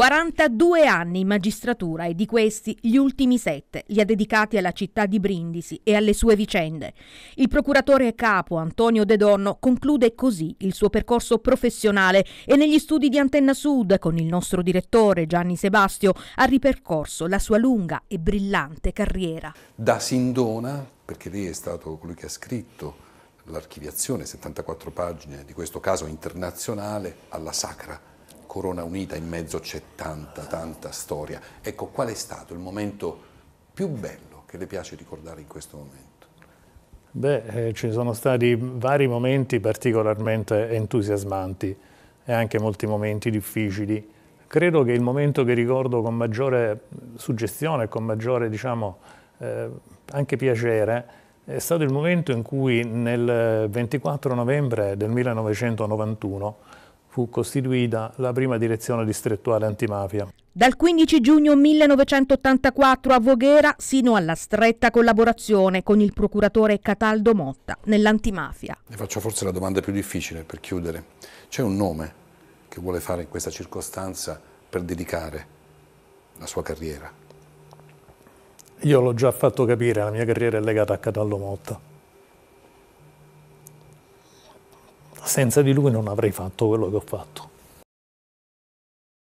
42 anni in magistratura e di questi gli ultimi 7 li ha dedicati alla città di Brindisi e alle sue vicende. Il procuratore capo Antonio De Donno conclude così il suo percorso professionale e negli studi di Antenna Sud con il nostro direttore Gianni Sebastio ha ripercorso la sua lunga e brillante carriera. Da Sindona, perché lei è stato colui che ha scritto l'archiviazione, 74 pagine di questo caso internazionale, alla Sacra Corona Unita in mezzo c'è tanta, tanta storia. Ecco, qual è stato il momento più bello che le piace ricordare in questo momento? Beh, eh, ci sono stati vari momenti particolarmente entusiasmanti e anche molti momenti difficili. Credo che il momento che ricordo con maggiore suggestione, con maggiore diciamo, eh, anche piacere, è stato il momento in cui nel 24 novembre del 1991 fu costituita la prima direzione distrettuale antimafia. Dal 15 giugno 1984 a Voghera sino alla stretta collaborazione con il procuratore Cataldo Motta nell'antimafia. Le faccio forse la domanda più difficile per chiudere. C'è un nome che vuole fare in questa circostanza per dedicare la sua carriera? Io l'ho già fatto capire, la mia carriera è legata a Cataldo Motta. senza di lui non avrei fatto quello che ho fatto.